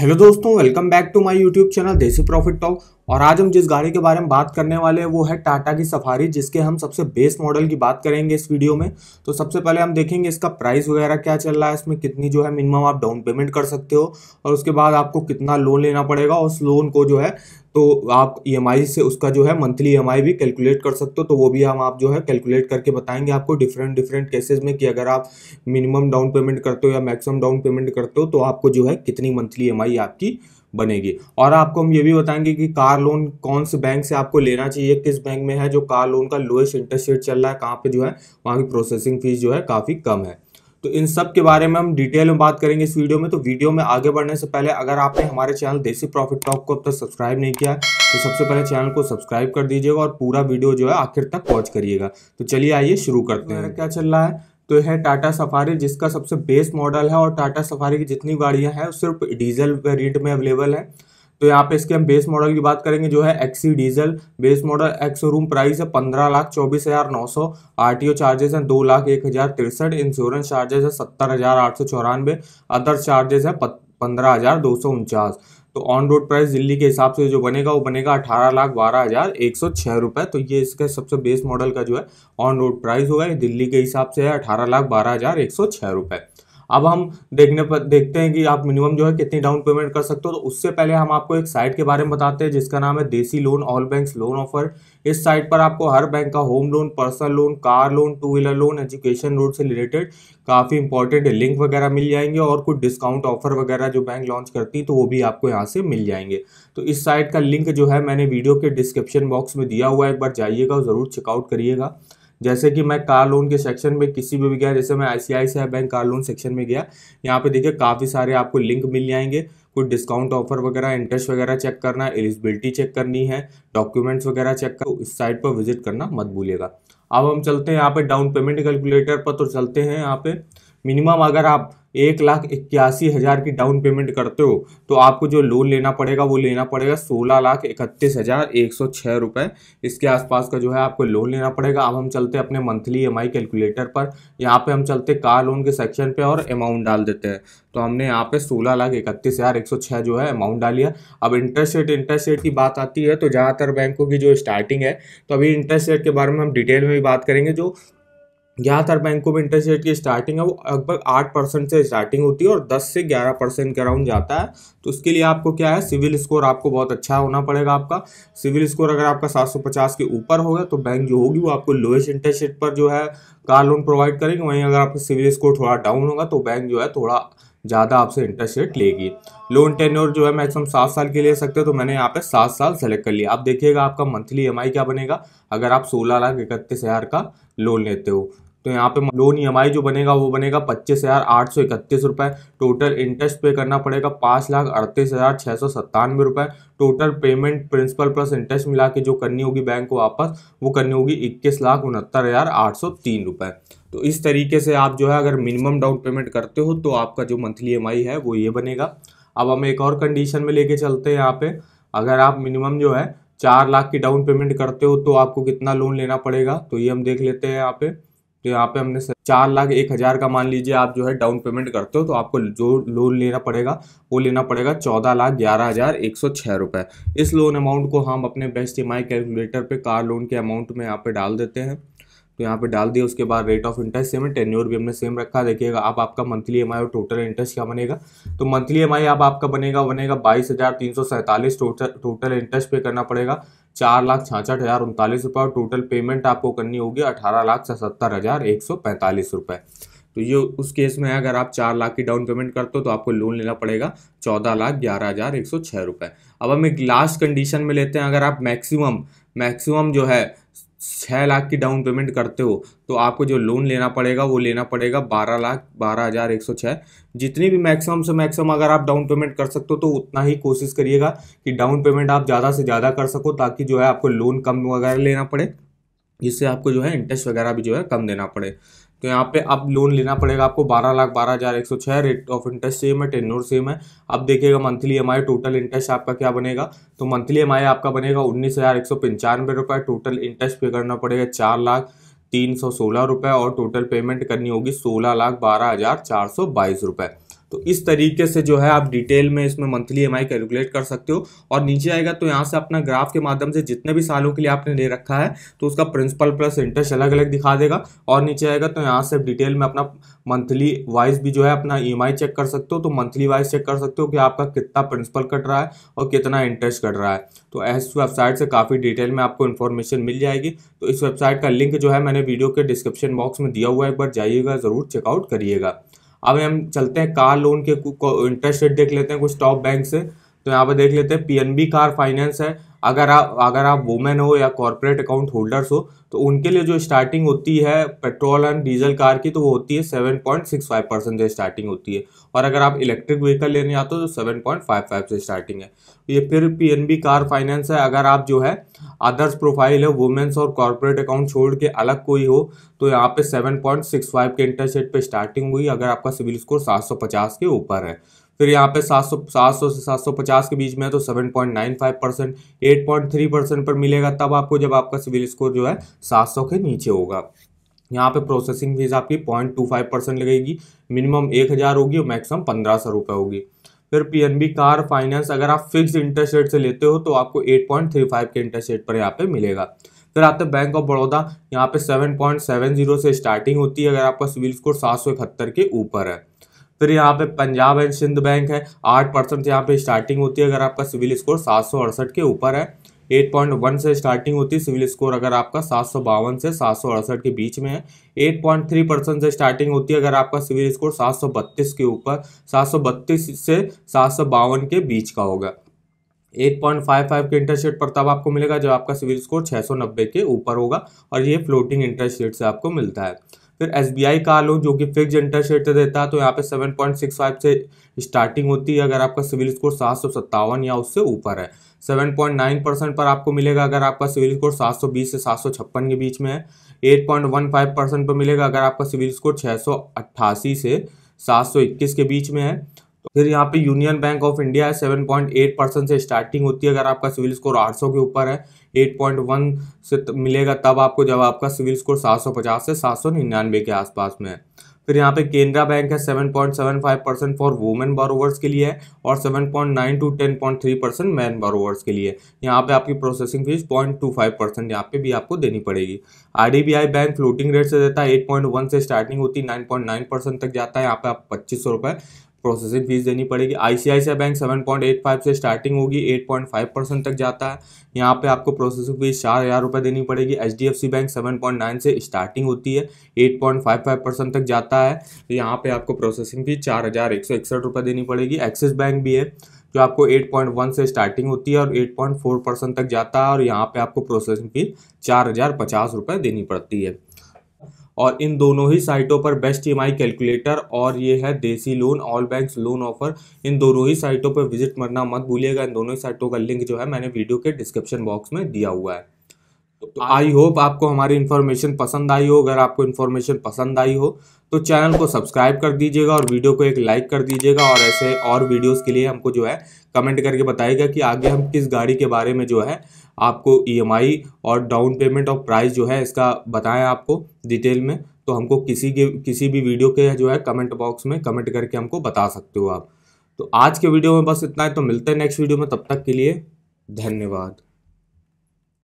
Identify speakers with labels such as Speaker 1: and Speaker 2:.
Speaker 1: hello दोस्तों welcome back to my YouTube channel Desi profit talk और आज हम जिस गाड़ी के बारे में बात करने वाले हैं वो है टाटा की सफारी जिसके हम सबसे बेस मॉडल की बात करेंगे इस वीडियो में तो सबसे पहले हम देखेंगे इसका प्राइस वगैरह क्या चल रहा है इसमें कितनी जो है मिनिमम आप डाउन पेमेंट कर सकते हो और उसके बाद आपको कितना लोन लेना पड़ेगा उस लोन को जो है तो आप ई e से उसका जो है मंथली ई e भी कैलकुलेट कर सकते हो तो वो भी हम आप जो है कैलकुलेट करके बताएंगे आपको डिफरेंट डिफरेंट केसेस में कि अगर आप मिनिमम डाउन पेमेंट करते हो या मैक्सिमम डाउन पेमेंट करते हो तो आपको जो है कितनी मंथली ई e आपकी बनेगी और आपको हम ये भी बताएंगे कि कार लोन कौन से बैंक से आपको लेना चाहिए किस बैंक में है जो कार लोन का लोएस्ट इंटरेस्ट रेट चल रहा है कहाँ पे जो है वहाँ की प्रोसेसिंग फीस जो है काफ़ी कम है तो इन सब के बारे में हम डिटेल में बात करेंगे इस वीडियो में तो वीडियो में आगे बढ़ने से पहले अगर आपने हमारे चैनल देसी प्रॉफिट टॉक को अब तक सब्सक्राइब नहीं किया है तो सबसे पहले चैनल को सब्सक्राइब कर दीजिएगा और पूरा वीडियो जो है आखिर तक वॉच करिएगा तो चलिए आइए शुरू करते हैं क्या चल रहा है तो है टाटा सफारी जिसका सबसे बेस्ट मॉडल है और टाटा सफारी की जितनी गाड़ियां हैं सिर्फ डीजल वेरिएंट में अवेलेबल है तो यहाँ पे इसके हम बेस मॉडल की बात करेंगे जो है एक्सी diesel base model ex room price है पंद्रह लाख चौबीस हज़ार नौ सौ आर टी ओ चार्जेस हैं दो लाख एक हज़ार तिरसठ इंश्योरेंस चार्जेस है सत्तर हज़ार आठ सौ चौरानवे अदर चार्जेस है पंद्रह हज़ार दो सौ उनचास तो ऑन रोड प्राइस दिल्ली के हिसाब से जो बनेगा वो बनेगा अठारह लाख बारह हज़ार एक सौ छः रुपये तो ये इसका सबसे बेस मॉडल का जो है ऑन रोड प्राइस होगा ये दिल्ली के हिसाब से है अठारह लाख बारह हज़ार एक सौ छः रुपये अब हम देखने पर देखते हैं कि आप मिनिमम जो है कितनी डाउन पेमेंट कर सकते हो तो उससे पहले हम आपको एक साइट के बारे में बताते हैं जिसका नाम है देसी loan all bank loan offer इस साइट पर आपको हर बैंक का home loan personal loan car loan two wheeler loan education loan से रिलेटेड काफ़ी इंपॉर्टेंट लिंक वगैरह मिल जाएंगे और कुछ डिस्काउंट ऑफर वगैरह जो बैंक लॉन्च करती है तो वो भी आपको यहाँ से मिल जाएंगे तो इस साइट का लिंक जो है मैंने वीडियो के डिस्क्रिप्शन बॉक्स में दिया हुआ है एक बार जाइएगा ज़रूर चेकआउट करिएगा जैसे कि मैं कार लोन के सेक्शन में किसी भी, भी गया जैसे मैं आई बैंक कार लोन सेक्शन में गया यहाँ पे देखिए काफ़ी सारे आपको लिंक मिल जाएंगे कुछ डिस्काउंट ऑफर वगैरह इंटरेस्ट वगैरह चेक करना एलिजिबिलिटी चेक करनी है डॉक्यूमेंट्स वगैरह चेक कर इस साइट पर विजिट करना मत भूलिएगा अब हम चलते हैं यहाँ पे डाउन पेमेंट कैलकुलेटर पर तो चलते हैं यहाँ पे मिनिमम अगर आप एक लाख इक्यासी हज़ार की डाउन पेमेंट करते हो तो आपको जो लोन लेना पड़ेगा वो लेना पड़ेगा सोलह लाख इकतीस हज़ार एक सौ छः रुपये इसके आसपास का जो है आपको लोन लेना पड़ेगा अब हम चलते हैं अपने मंथली ई कैलकुलेटर पर यहाँ पे हम चलते कार लोन के सेक्शन पे और अमाउंट डाल देते हैं तो हमने यहाँ पे सोलह लाख इकतीस हज़ार एक सौ छः जो है अमाउंट डाली है अब इंटरेस्ट रेट इंटरेस्ट रेट की बात आती है तो ज़्यादातर बैंकों की जो स्टार्टिंग है तो अभी इंटरेस्ट रेट के बारे में हम डिटेल में भी बात करेंगे जो ज़्यादातर बैंकों में इंटरेस्ट रेट की स्टार्टिंग है वो लगभग आठ परसेंट से स्टार्टिंग होती है और दस से ग्यारह परसेंट के अराउंड जाता है तो उसके लिए आपको क्या है सिविल स्कोर आपको बहुत अच्छा होना पड़ेगा आपका सिविल स्कोर अगर आपका सात सौ पचास के ऊपर होगा तो बैंक जो होगी वो आपको लोएस्ट इंटरेस्ट रेट पर जो है कार लोन प्रोवाइड करेंगे वहीं अगर आपका सिविल स्कोर थोड़ा डाउन होगा तो बैंक जो है थोड़ा ज़्यादा आपसे इंटरेस्ट रेट लेगी लोन टेन्योर जो है मैक्सिमम सात साल के लिए सकते हो तो मैंने यहाँ पे सात साल सेलेक्ट कर लिया आप देखिएगा आपका मंथली ई क्या बनेगा अगर आप सोलह लाख इकतीस हज़ार का लोन लेते हो तो यहाँ पे लोन ई e जो बनेगा वो बनेगा पच्चीस हज़ार आठ सौ इकतीस रुपए टोटल इंटरेस्ट पे करना पड़ेगा पांच लाख अड़तीस हज़ार छह सौ सत्तानवे रुपए total payment principal plus interest मिला के जो करनी होगी बैंक को वापस वो करनी होगी इक्कीस लाख उनहत्तर हज़ार आठ सौ तीन रुपए तो इस तरीके से आप जो है अगर मिनिमम डाउन पेमेंट करते हो तो आपका जो मंथली एम e है वो ये बनेगा अब हम एक और कंडीशन में लेके चलते हैं यहाँ पे अगर आप मिनिमम जो है चार लाख की डाउन पेमेंट करते हो तो आपको कितना लोन लेना पड़ेगा तो ये हम देख लेते हैं यहाँ पे तो यहाँ पे हमने चार लाख एक हज़ार का मान लीजिए आप जो है डाउन पेमेंट करते हो तो आपको जो लोन लेना पड़ेगा वो लेना पड़ेगा चौदह लाख ग्यारह हज़ार एक सौ छः रुपये इस लोन अमाउंट को हम अपने बेस्ट ई कैलकुलेटर पे कार लोन के अमाउंट में यहाँ पे डाल देते हैं तो यहाँ पे डाल दिया उसके बाद रेट ऑफ इंटरेस्ट सेम है टेन्योर भी हमने सेम रखा देखिएगा आप आपका मंथली एम और टोटल इंटरेस्ट क्या बनेगा तो मंथली एम आप आपका बनेगा बनेगा बाईस हज़ार तीन सौ सैंतालीस टोटल टोटल इंटरेस्ट पे करना पड़ेगा चार लाख छाछठ हज़ार उनतालीस रुपये और टोटल पेमेंट आपको करनी होगी अठारह लाख सत्तर हज़ार एक सौ पैंतालीस रुपये तो ये उस केस में अगर आप चार लाख की डाउन पेमेंट करते हो तो आपको लोन लेना पड़ेगा चौदह लाख ग्यारह हज़ार एक सौ छः रुपये अब हम एक लास्ट कंडीशन में लेते हैं अगर आप मैक्सिमम मैक्सिमम जो है छः लाख की डाउन पेमेंट करते हो तो आपको जो लोन लेना पड़ेगा वो लेना पड़ेगा बारह लाख बारह हज़ार एक सौ छः जितनी भी मैक्सिमम से मैक्सिमम अगर आप डाउन पेमेंट कर सकते हो तो उतना ही कोशिश करिएगा कि डाउन पेमेंट आप ज़्यादा से ज़्यादा कर सको ताकि जो है आपको लोन कम वगैरह लेना पड़े जिससे आपको जो है इंटरेस्ट वगैरह भी जो है कम देना पड़े तो यहाँ पे अब लोन लेना पड़ेगा आपको बारह लाख बारह हज़ार एक सौ छः रेट ऑफ इंटरेस्ट सेम है टेनोर सेम है अब देखिएगा मंथली एम टोटल इंटरेस्ट आपका क्या बनेगा तो मंथली एम आपका बनेगा उन्नीस हज़ार एक सौ पंचानवे रुपये टोटल इंटरेस्ट पे करना पड़ेगा चार लाख तीन सौ सोलह रुपये और टोटल पेमेंट करनी होगी सोलह लाख बारह हज़ार चार सौ बाईस रुपये तो इस तरीके से जो है आप डिटेल में इसमें मंथली ई कैलकुलेट कर सकते हो और नीचे आएगा तो यहाँ से अपना ग्राफ के माध्यम से जितने भी सालों के लिए आपने ले रखा है तो उसका प्रिंसिपल प्लस इंटरेस्ट अलग अलग दिखा देगा और नीचे आएगा तो यहाँ से डिटेल में अपना मंथली वाइज भी जो है अपना ई e चेक कर सकते हो तो मंथली वाइज चेक कर सकते हो कि आपका कितना प्रिंसिपल कट रहा है और कितना इंटरेस्ट कट रहा है तो इस वेबसाइट से काफ़ी डिटेल में आपको इन्फॉर्मेशन मिल जाएगी तो इस वेबसाइट का लिंक जो है मैंने वीडियो के डिस्क्रिप्शन बॉक्स में दिया हुआ है एक बार जाइएगा ज़रूर चेकआउट करिएगा अब हम चलते हैं कार लोन के इंटरेस्ट रेट देख लेते हैं कुछ टॉप बैंक से तो यहाँ पर देख लेते हैं पीएनबी कार फाइनेंस है अगर आप अगर आप वुमेन हो या कॉरपोरेट अकाउंट होल्डर्स हो तो उनके लिए जो स्टार्टिंग होती है पेट्रोल एंड डीजल कार की तो वो होती है seven point six five percent से स्टार्टिंग होती है और अगर आप इलेक्ट्रिक व्हीकल लेने आते हो तो सेवन पॉइंट फाइव फाइव से स्टार्टिंग है तो ये फिर पीएनबी कार फाइनेंस है अगर आप जो है अदर्स प्रोफाइल है वुमेन्स और कॉरपोरेट अकाउंट छोड़ के अलग कोई हो तो यहाँ पे सेवन पॉइंट सिक्स फाइव के इंटरेस्ट रेट पर स्टार्टिंग हुई अगर आपका सिविल स्कोर सात सौ पचास के ऊपर है फिर यहाँ पे 700 700 से 750 के बीच में है तो 7.95 परसेंट एट परसेंट पर मिलेगा तब आपको जब आपका सिविल स्कोर जो है 700 के नीचे होगा यहाँ पे प्रोसेसिंग फीस आपकी पॉइंट टू फाइव परसेंट लगेगी मिनिमम एक हज़ार होगी और मैक्सिमम पंद्रह सौ रुपये होगी फिर पीएनबी कार फाइनेंस अगर आप फिक्स इंटरेस्ट रेट से लेते हो तो आपको 8.35 के इंटरेस्ट रेट पर यहाँ पे मिलेगा फिर आते हैं बैंक ऑफ बड़ौदा यहाँ पे 7.70 से स्टार्टिंग होती है अगर आपका सिविल स्कोर सात के ऊपर है फिर यहाँ पे पंजाब एंड सिंध बैंक है आठ परसेंट यहाँ पे स्टार्टिंग होती है अगर आपका सिविल स्कोर सात के ऊपर है 8.1 से स्टार्टिंग होती है सिविल स्कोर अगर आपका सात से सात के बीच में है 8.3 परसेंट से स्टार्टिंग होती है अगर आपका सिविल स्कोर बत्तीस के ऊपर बत्तीस से सात के बीच का होगा 8.55 के इंटरेस्ट रेट पर तब आपको मिलेगा जब आपका सिविल स्कोर 690 के ऊपर होगा और ये फ्लोटिंग इंटरेस्ट रेट से आपको मिलता है फिर एस का लोन जो कि फिक्स इंटरेस्ट रेट देता है तो यहाँ पे 7.65 से स्टार्टिंग होती है अगर आपका सिविल स्कोर सात या उससे ऊपर है 7.9 परसेंट पर आपको मिलेगा अगर आपका सिविल स्कोर 720 से सात के बीच में है 8.15 परसेंट पर मिलेगा अगर आपका सिविल स्कोर छः से 721 के बीच में है फिर यहाँ पे Union Bank of India seven point eight percent से स्टार्टिंग होती है अगर आपका सिविल स्कोर आठ सौ के ऊपर है एट पॉइंट वन से मिलेगा तब आपको जब आपका सिविल स्कोर सात सौ पचास से सात सौ निन्यानवे के आसपास में है फिर यहाँ पे केनरा बैंक है seven seven point five percent for women borrowers के लिए है और nine two ten point three percent man borrowers के लिए यहाँ पे आपकी processing fees point two five percent यहाँ पे भी आपको देनी पड़ेगी आई बैंक फ्लोटिंग रेट से देता है एट पॉइंट वन से स्टार्टिंग होती है नाइन पॉइंट नाइन परसेंट तक जाता है यहाँ पे आप पच्चीस सौ रुपये प्रोसेसिंग फीस देनी पड़ेगी ICICI bank seven point eight five से स्टार्टिंग होगी एट पॉइंट फाइव परसेंट तक जाता है यहाँ पे आपको प्रोसेसिंग फीस चार हज़ार रुपये देनी पड़ेगी H D F C bank seven point nine से स्टार्टिंग होती है eight point five five percent तक जाता है तो यहाँ पे आपको प्रोसेसिंग फीस चार हज़ार एक सौ इकसठ रुपये देनी पड़ेगी एक्सिस बैंक भी है जो आपको 8.1 से स्टार्टिंग होती है और 8.4 परसेंट तक जाता है और यहाँ पे आपको प्रोसेसिंग फीस चार हज़ार पचास रुपये देनी पड़ती है और इन दोनों ही साइटों पर बेस्ट ई कैलकुलेटर और ये है देसी loan all banks loan offer इन दोनों ही साइटों पर विजिट करना मत भूलिएगा इन दोनों ही साइटों का लिंक जो है मैंने वीडियो के डिस्क्रिप्शन बॉक्स में दिया हुआ है तो आई होप आपको हमारी इन्फॉर्मेशन पसंद आई हो अगर आपको इन्फॉर्मेशन पसंद आई हो तो चैनल को सब्सक्राइब कर दीजिएगा और वीडियो को एक लाइक कर दीजिएगा और ऐसे और वीडियोस के लिए हमको जो है कमेंट करके बताइएगा कि आगे हम किस गाड़ी के बारे में जो है आपको ईएमआई e और डाउन पेमेंट और प्राइस जो है इसका बताएं आपको डिटेल में तो हमको किसी के किसी भी वीडियो के जो है कमेंट बॉक्स में कमेंट करके हमको बता सकते हो आप तो आज के वीडियो में बस इतना है तो मिलते हैं नेक्स्ट वीडियो में तब तक के लिए धन्यवाद